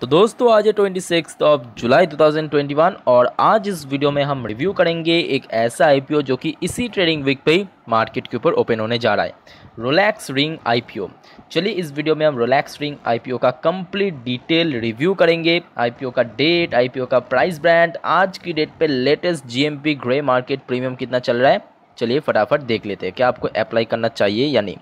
तो दोस्तों आज है ट्वेंटी सिक्स ऑफ जुलाई 2021 और आज इस वीडियो में हम रिव्यू करेंगे एक ऐसा आईपीओ जो कि इसी ट्रेडिंग वीक पे ही मार्केट के ऊपर ओपन होने जा रहा है रोलैक्स रिंग आईपीओ चलिए इस वीडियो में हम रोलैक्स रिंग आईपीओ का कंप्लीट डिटेल रिव्यू करेंगे आईपीओ का डेट आईपीओ का प्राइस ब्रांड आज की डेट पर लेटेस्ट जी ग्रे मार्केट प्रीमियम कितना चल रहा है चलिए फटाफट देख लेते हैं क्या आपको अप्लाई करना चाहिए या नहीं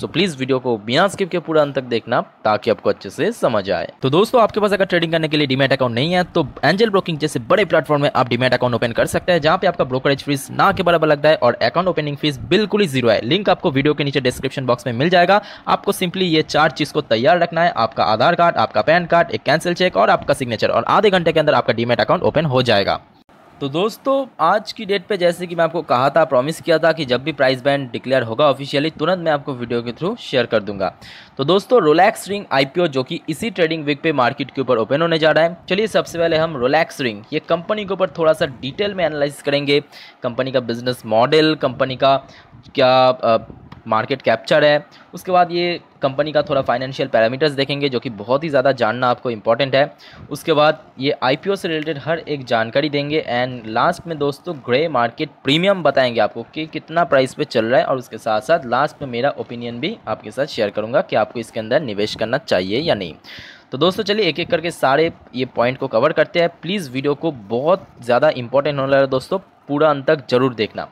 सो प्लीज़ वीडियो को बिना स्किप के पूरा अंत तक देखना ताकि आपको अच्छे से समझ आए तो दोस्तों आपके पास अगर ट्रेडिंग करने के लिए डीमेट अकाउंट नहीं है तो एंजल ब्रोकिंग जैसे बड़े प्लेटफॉर्म में आप डीमेट अकाउंट ओपन कर सकते हैं जहाँ पे आपका ब्रोकरेज फीस ना के बराबर लगता है और अकाउंट ओपनिंग फीस बिल्कुल ही जीरो है लिंक आपको वीडियो के नीचे डिस्क्रिप्शन बॉक्स में मिल जाएगा आपको सिंपली ये चार चीज़ को तैयार रखना है आपका आधार कार्ड आपका पैन कार्ड एक कैंसिल चेक और आपका सिग्नेचर और आधे घंटे के अंदर आपका डीमेट अकाउंट ओपन हो जाएगा तो दोस्तों आज की डेट पे जैसे कि मैं आपको कहा था प्रॉमिस किया था कि जब भी प्राइस बैंड डिक्लेयर होगा ऑफिशियली तुरंत मैं आपको वीडियो के थ्रू शेयर कर दूंगा तो दोस्तों रोलैक्स रिंग आईपीओ जो कि इसी ट्रेडिंग वीक पे मार्केट के ऊपर ओपन होने जा रहा है चलिए सबसे पहले हम रोलैक्स रिंग ये कंपनी के ऊपर थोड़ा सा डिटेल में एनालाइज करेंगे कंपनी का बिजनेस मॉडल कंपनी का क्या मार्केट कैप्चर है उसके बाद ये कंपनी का थोड़ा फाइनेंशियल पैरामीटर्स देखेंगे जो कि बहुत ही ज़्यादा जानना आपको इंपॉर्टेंट है उसके बाद ये आईपीओ से रिलेटेड हर एक जानकारी देंगे एंड लास्ट में दोस्तों ग्रे मार्केट प्रीमियम बताएंगे आपको कि कितना प्राइस पे चल रहा है और उसके साथ साथ लास्ट में मेरा ओपिनियन भी आपके साथ शेयर करूँगा कि आपको इसके अंदर निवेश करना चाहिए या नहीं तो दोस्तों चलिए एक एक करके सारे ये पॉइंट को कवर करते हैं प्लीज़ वीडियो को बहुत ज़्यादा इंपॉर्टेंट होने लगा दोस्तों पूरा अंत तक जरूर देखना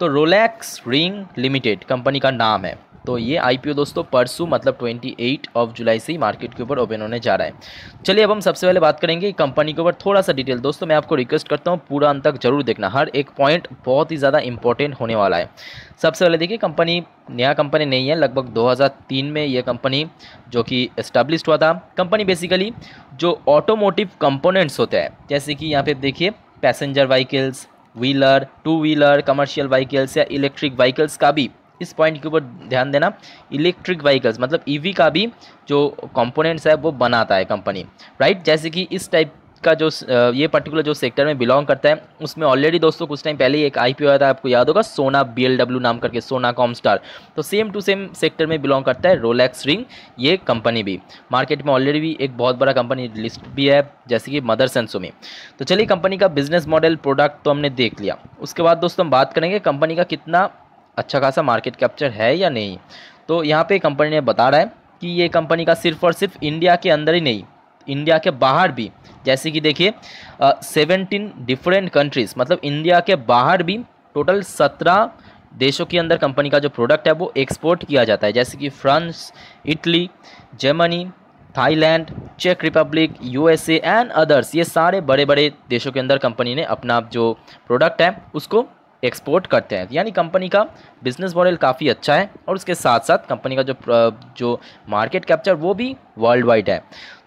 तो रोलैक्स रिंग लिमिटेड कंपनी का नाम है तो ये आईपीओ दोस्तों परसों मतलब 28 ऑफ जुलाई से ही मार्केट के ऊपर ओपन होने जा रहा है चलिए अब हम सबसे पहले बात करेंगे कंपनी के ऊपर थोड़ा सा डिटेल दोस्तों मैं आपको रिक्वेस्ट करता हूँ पूरा अंत तक जरूर देखना हर एक पॉइंट बहुत ही ज़्यादा इंपॉर्टेंट होने वाला है सबसे पहले देखिए कंपनी नया कंपनी नहीं है लगभग 2003 में यह कंपनी जो कि इस्टेब्लिश हुआ था कंपनी बेसिकली जो ऑटोमोटिव कंपोनेंट्स होते हैं जैसे कि यहाँ पे देखिए passenger vehicles wheeler two wheeler commercial vehicles या इलेक्ट्रिक व्हीकल्स का भी इस पॉइंट के ऊपर ध्यान देना इलेक्ट्रिक व्हीकल्स मतलब ईवी e का भी जो कंपोनेंट्स है वो बनाता है कंपनी राइट जैसे कि इस टाइप का जो ये पर्टिकुलर जो सेक्टर में बिलोंग करता है उसमें ऑलरेडी दोस्तों कुछ टाइम पहले ही एक आई आया था आपको याद होगा सोना बी नाम करके सोना कॉम स्टार तो सेम टू सेम सेक्टर में बिलोंग करता है रोलैक्स रिंग ये कंपनी भी मार्केट में ऑलरेडी भी एक बहुत बड़ा कंपनी लिस्ट भी है जैसे कि मदर में तो चलिए कंपनी का बिजनेस मॉडल प्रोडक्ट तो हमने देख लिया उसके बाद दोस्तों हम बात करेंगे कंपनी का कितना अच्छा खासा मार्केट कैप्चर है या नहीं तो यहाँ पर कंपनी ने बता रहा है कि ये कंपनी का सिर्फ और सिर्फ इंडिया के अंदर ही नहीं इंडिया के बाहर भी जैसे कि देखिए सेवेंटीन डिफरेंट कंट्रीज़ मतलब इंडिया के बाहर भी टोटल सत्रह देशों के अंदर कंपनी का जो प्रोडक्ट है वो एक्सपोर्ट किया जाता है जैसे कि फ्रांस इटली जर्मनी थाईलैंड चेक रिपब्लिक यूएसए एंड अदर्स ये सारे बड़े बड़े देशों के अंदर कंपनी ने अपना जो प्रोडक्ट है उसको एक्सपोर्ट करते हैं यानी कंपनी का बिजनेस मॉडल काफ़ी अच्छा है और उसके साथ साथ कंपनी का जो जो मार्केट कैप्चर वो भी वर्ल्ड वाइड है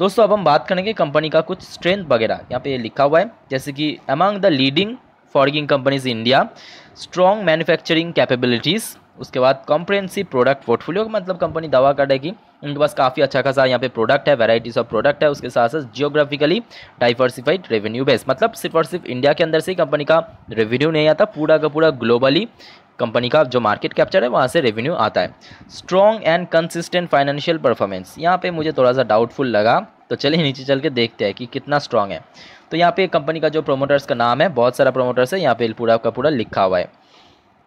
दोस्तों अब हम बात करेंगे कंपनी का कुछ स्ट्रेंथ वगैरह यहाँ पे लिखा हुआ है जैसे कि among the leading forging companies India strong manufacturing capabilities उसके बाद कॉम्प्रेंसिव प्रोडक्ट पोर्टफोलियो मतलब कंपनी दावा कर देगी उनके पास काफ़ी अच्छा खासा यहाँ पे प्रोडक्ट है वैराइटीज़ ऑफ प्रोडक्ट है उसके साथ साथ जियोग्राफिकली डाइवर्सिफाइड रेवेन्यू बेस मतलब सिर्फ और सिर्फ इंडिया के अंदर से ही कंपनी का रेवेन्यू नहीं आता पूरा का पूरा ग्लोबली कंपनी का जो मार्केट कैप्चर है वहाँ से रेवेन्यू आता है strong and consistent financial performance यहाँ पे मुझे थोड़ा सा डाउटफुल लगा तो चलिए नीचे चल के देखते हैं कि कितना स्ट्रॉन्ग है तो यहाँ पे कंपनी का जो प्रोमोटर्स का नाम है बहुत सारा प्रोमोटर्स है यहाँ पे पूरा का पूरा लिखा हुआ है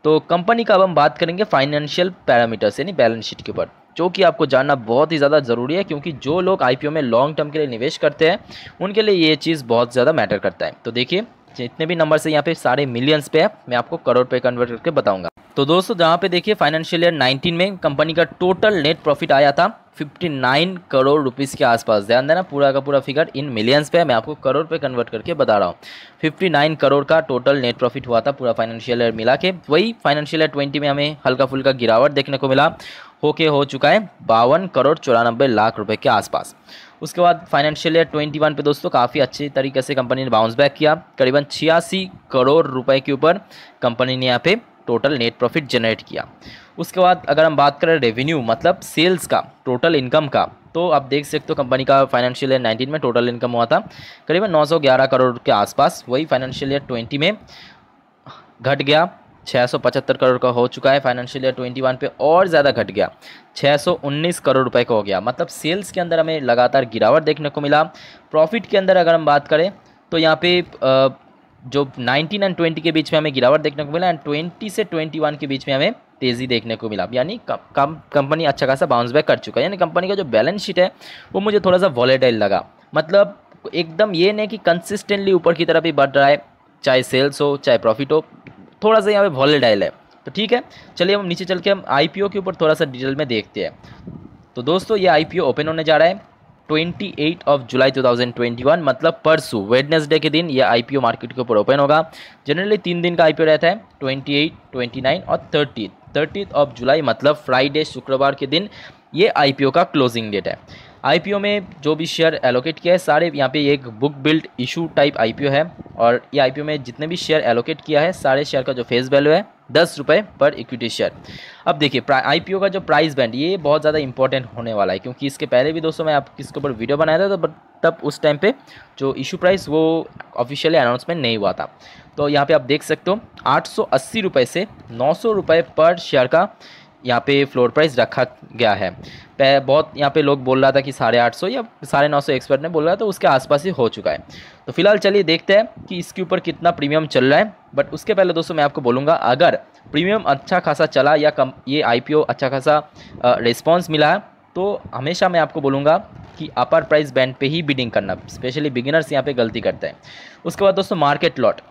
तो कंपनी का अब हम बात करेंगे फाइनेंशियल पैरामीटर्स यानी बैलेंस शीट के ऊपर जो कि आपको जानना बहुत ही ज़्यादा ज़रूरी है क्योंकि जो लोग आई में लॉन्ग टर्म के लिए निवेश करते हैं उनके लिए ये चीज़ बहुत ज़्यादा मैटर करता है तो देखिए जितने भी नंबर से यहाँ पे सारे मिलियंस पे है मैं आपको करोड़ पे कन्वर्ट करके बताऊंगा तो दोस्तों जहाँ पे देखिए फाइनेंशियल ईयर 19 में कंपनी का टोटल नेट प्रॉफिट आया था 59 करोड़ रुपीस के आसपास ध्यान देना पूरा का पूरा फिगर इन मिलियंस पे है मैं आपको करोड़ पे कन्वर्ट करके बता रहा हूँ 59 करोड़ का टोटल नेट प्रॉफिट हुआ था पूरा फाइनेंशियल ईयर मिला के वही फाइनेंशियल ईयर 20 में हमें हल्का फुल्का गिरावट देखने को मिला होके हो चुका है बावन करोड़ चौरानबे लाख रुपए के आसपास उसके बाद फाइनेंशियल ईयर 21 पे दोस्तों काफ़ी अच्छे तरीके से कंपनी ने बाउंस बैक किया करीबन छियासी करोड़ रुपए के ऊपर कंपनी ने यहाँ पे टोटल नेट प्रॉफिट जनरेट किया उसके बाद अगर हम बात करें रेवेन्यू मतलब सेल्स का टोटल इनकम का तो आप देख सकते हो कंपनी का फाइनेंशियल ईयर 19 में टोटल इनकम हुआ था करीबन 911 करोड़ के आसपास वही फाइनेंशियल ईयर 20 में घट गया 675 करोड़ का हो चुका है फाइनेंशियल ईयर 21 पे और ज़्यादा घट गया 619 करोड़ रुपए का हो गया मतलब सेल्स के अंदर हमें लगातार गिरावट देखने को मिला प्रॉफिट के अंदर अगर हम बात करें तो यहाँ पे जो 19 एंड 20 के बीच में हमें गिरावट देखने को मिला एंड 20 से 21 के बीच में हमें तेज़ी देखने को मिला यानी कम कंपनी अच्छा खासा बाउंस बैक कर चुका है यानी कंपनी का जो बैलेंस शीट है वो मुझे थोड़ा सा वॉलेटाइल लगा मतलब एकदम ये नहीं कि कंसिस्टेंटली ऊपर की तरफ ही बढ़ रहा है चाहे सेल्स हो चाहे प्रॉफिट हो थोड़ा सा यहाँ पे डायल है तो ठीक है चलिए हम नीचे चल के हम आई के ऊपर थोड़ा सा डिटेल में देखते हैं तो दोस्तों ये आई ओपन होने जा रहा है 28 ऑफ जुलाई 2021 मतलब परसों वेडनेसडे के दिन यह आई मार्केट के ऊपर ओपन होगा जनरली तीन दिन का आई रहता है 28, 29 और 30 30 ऑफ जुलाई मतलब फ्राइडे शुक्रवार के दिन ये आई का क्लोजिंग डेट है आईपीओ में जो भी शेयर एलोकेट किया है सारे यहाँ पे एक book build issue type IPO है और ये आईपीओ में जितने भी शेयर एलोकेट किया है सारे शेयर का जो फेस वैल्यू है दस रुपये पर इक्विटी शेयर अब देखिए आई का जो प्राइस बैंड ये बहुत ज़्यादा इंपॉर्टेंट होने वाला है क्योंकि इसके पहले भी दोस्तों मैं आप किसके ऊपर वीडियो बनाया था तो बट तब उस टाइम पे जो इशू प्राइस वो ऑफिशियली अनाउंसमेंट नहीं हुआ था तो यहाँ पे आप देख सकते हो आठ सौ से नौ सौ पर शेयर का यहाँ पे फ्लोर प्राइस रखा गया है बहुत यहाँ पे लोग बोल रहा था कि साढ़े आठ सौ या साढ़े नौ सौ एक्सपर्ट ने बोल रहा था उसके आसपास ही हो चुका है तो फिलहाल चलिए देखते हैं कि इसके ऊपर कितना प्रीमियम चल रहा है बट उसके पहले दोस्तों मैं आपको बोलूँगा अगर प्रीमियम अच्छा खासा चला या कम ये आई अच्छा खासा रिस्पॉन्स मिला है तो हमेशा मैं आपको बोलूँगा कि अपर प्राइस बैंड पे ही बिडिंग करना स्पेशली बिगिनर्स यहाँ पर गलती करते हैं उसके बाद दोस्तों मार्केट लॉट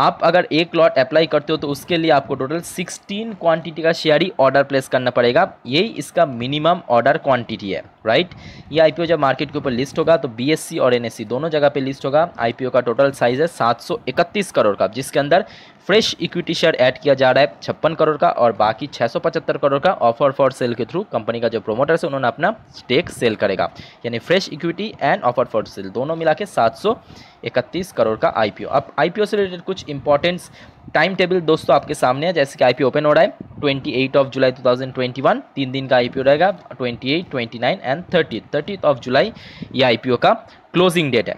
आप अगर एक लॉट अप्लाई करते हो तो उसके लिए आपको टोटल 16 क्वांटिटी का शेयर ही ऑर्डर प्लेस करना पड़ेगा यही इसका मिनिमम ऑर्डर क्वांटिटी है राइट ये आईपीओ जब मार्केट के ऊपर लिस्ट होगा तो बीएससी और एनएससी दोनों जगह पे लिस्ट होगा आईपीओ का टोटल साइज है 731 करोड़ का जिसके अंदर फ्रेश इक्विटी शेयर ऐड किया जा रहा है छप्पन करोड़ का और बाकी छः करोड़ का ऑफर फॉर सेल के थ्रू कंपनी का जो प्रोमोटर्स है उन्होंने अपना स्टेक सेल करेगा यानी fresh equity and offer for sale दोनों मिला के 731 करोड़ का आईपीओ अब आईपीओ से रिलेटेड कुछ इंपॉर्टेंट्स टाइम टेबल दोस्तों आपके सामने है जैसे कि आईपीओ ओपन हो रहा है 28 ऑफ जुलाई 2021 तीन दिन का आईपीओ रहेगा 28, 29 एंड 30 30 ऑफ जुलाई ये आईपीओ का क्लोजिंग डेट है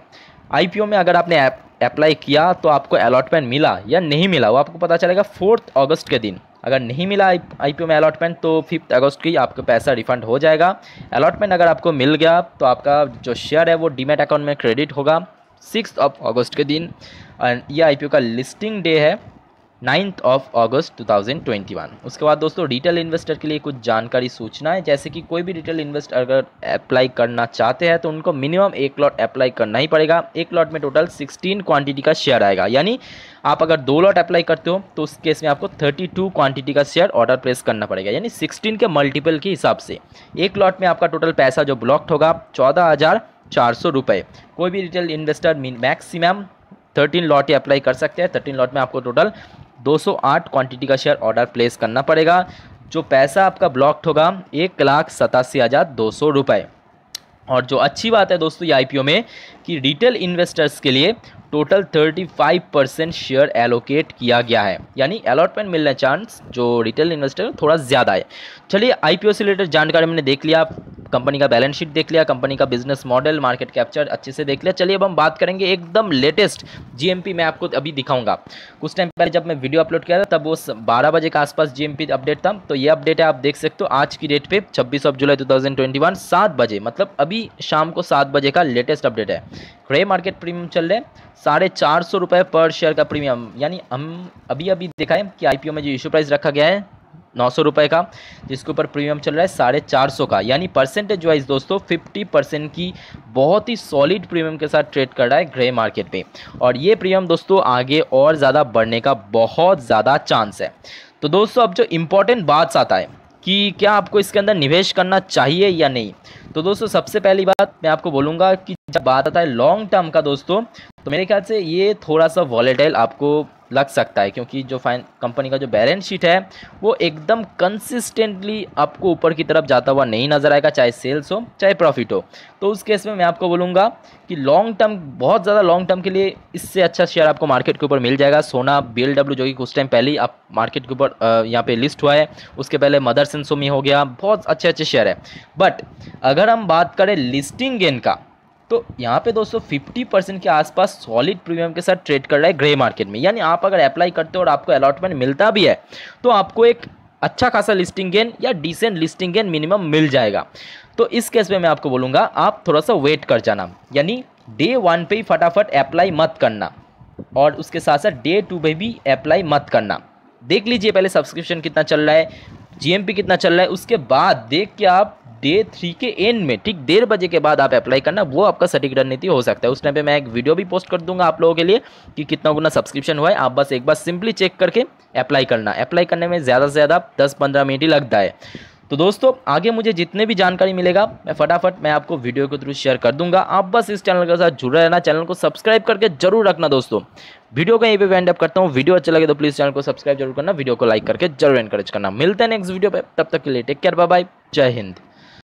आईपीओ में अगर आपने अप्लाई किया तो आपको अलॉटमेंट मिला या नहीं मिला वो आपको पता चलेगा फोर्थ अगस्त के दिन अगर नहीं मिला आईपीओ में अलॉटमेंट तो फिफ्थ अगस्त की आपका पैसा रिफंड हो जाएगा अलॉटमेंट अगर आपको मिल गया तो आपका जो शेयर है वो डीमेट अकाउंट में क्रेडिट होगा सिक्स ऑफ अगस्त के दिन ये आई का लिस्टिंग डे है नाइन्थ ऑफ अगस्त 2021 उसके बाद दोस्तों रिटेल इन्वेस्टर के लिए कुछ जानकारी सूचना है जैसे कि कोई भी रिटेल इन्वेस्टर अगर अप्लाई करना चाहते हैं तो उनको मिनिमम एक लॉट अप्लाई करना ही पड़ेगा एक लॉट में टोटल 16 क्वांटिटी का शेयर आएगा यानी आप अगर दो लॉट अप्लाई करते हो तो उस केस में आपको 32 क्वांटिटी का शेयर ऑर्डर प्लेस करना पड़ेगा यानी सिक्सटीन के मल्टीपल के हिसाब से एक लॉट में आपका टोटल पैसा जो ब्लॉक्ड होगा चौदह हज़ार चार सौ रुपये कोई भी retail investor maximum thirteen lot ही अप्लाई कर सकते हैं थर्टीन लॉट में आपको टोटल 208 क्वांटिटी का शेयर ऑर्डर प्लेस करना पड़ेगा जो पैसा आपका ब्लॉक्ड होगा एक लाख सतासी हज़ार दो सौ रुपये और जो अच्छी बात है दोस्तों ये आईपीओ में कि रिटेल इन्वेस्टर्स के लिए टोटल 35 परसेंट शेयर एलोकेट किया गया है यानी अलॉटमेंट मिलने चांस जो रिटेल इन्वेस्टर थोड़ा ज़्यादा है चलिए आईपीओ से रिलेटेड जानकारी मैंने देख लिया कंपनी का बैलेंस शीट देख लिया कंपनी का बिजनेस मॉडल मार्केट कैप्चर अच्छे से देख लिया चलिए अब हम बात करेंगे एकदम लेटेस्ट जीएमपी मैं आपको अभी दिखाऊंगा कुछ टाइम पहले जब मैं वीडियो अपलोड किया था तब वो बारह बजे के आसपास जीएमपी अपडेट था तो ये अपडेट है आप देख सकते हो आज की डेट पे छब्बीस of July two thousand twenty one सात बजे मतलब अभी शाम को सात बजे का लेटेस्ट अपडेट है ग्रे मार्केट प्रीमियम चल रहे साढ़े चार सौ रुपये पर शेयर का प्रीमियम यानी हम अभी अभी देखा है कि आईपीओ में जो इशू प्राइस रखा गया है नौ सौ रुपये का जिसके ऊपर प्रीमियम चल रहा है साढ़े चार सौ का यानी परसेंटेज वाइज दोस्तों फिफ्टी परसेंट की बहुत ही सॉलिड प्रीमियम के साथ ट्रेड कर रहा है ग्रे मार्केट पे और ये प्रीमियम दोस्तों आगे और ज़्यादा बढ़ने का बहुत ज़्यादा चांस है तो दोस्तों अब जो इम्पोर्टेंट बात आता है कि क्या आपको इसके अंदर निवेश करना चाहिए या नहीं तो दोस्तों सबसे पहली बात मैं आपको बोलूँगा कि जब बात आता है लॉन्ग टर्म का दोस्तों तो मेरे ख्याल से ये थोड़ा सा वॉलेटाइल आपको लग सकता है क्योंकि जो फाइन कंपनी का जो बैलेंस शीट है वो एकदम कंसिस्टेंटली आपको ऊपर की तरफ जाता हुआ नहीं नज़र आएगा चाहे सेल्स हो चाहे प्रॉफिट हो तो उस केस में मैं आपको बोलूँगा कि लॉन्ग टर्म बहुत ज़्यादा लॉन्ग टर्म के लिए इससे अच्छा शेयर आपको मार्केट के ऊपर मिल जाएगा सोना बी जो कि कुछ टाइम पहले ही आप मार्केट के ऊपर यहाँ पर लिस्ट हुआ है उसके पहले मदर सेंसोमी हो गया बहुत अच्छे अच्छे शेयर है बट अगर अगर हम बात करें लिस्टिंग गेन का तो यहाँ पे दोस्तों फिफ्टी परसेंट के आसपास सॉलिड प्रीमियम के साथ ट्रेड कर रहा है ग्रे मार्केट में यानी आप अगर अप्लाई करते हो और आपको अलॉटमेंट मिलता भी है तो आपको एक अच्छा खासा लिस्टिंग गेन या डिसेंट लिस्टिंग गेन मिनिमम मिल जाएगा तो इस केस में मैं आपको बोलूँगा आप थोड़ा सा वेट कर जाना यानी डे वन पे ही फटाफट अप्लाई मत करना और उसके साथ साथ डे टू पर भी अप्लाई मत करना देख लीजिए पहले सब्सक्रिप्शन कितना चल रहा है जीएमपी कितना चल रहा है उसके बाद देख के आप डे थ्री के एंड में ठीक डेढ़ बजे के बाद आप अप्लाई करना वो आपका सटीक रणनीति हो सकता है उस टाइम पे मैं एक वीडियो भी पोस्ट कर दूंगा आप लोगों के लिए कि कितना गुना सब्सक्रिप्शन हुआ है आप बस एक बार सिंपली चेक करके अप्लाई करना अप्लाई करने में ज़्यादा से ज़्यादा दस पंद्रह मिनट ही लगता है तो दोस्तों आगे मुझे जितने भी जानकारी मिलेगा मैं फटाफट मैं आपको वीडियो के थ्रू शेयर कर दूंगा आप बस इस चैनल के साथ जुड़े रहना चैनल को सब्सक्राइब करके जरूर रखना दोस्तों वीडियो का यहीं पे एंड अप करता हूँ वीडियो अच्छा लगे तो प्लीज़ चैनल को सब्सक्राइब जरूर करना वीडियो को लाइक करके जरूर एनकरेज करना मिलते हैं नेक्स्ट वीडियो पर तब तक के लिए टेक केयर बाय जय हिंद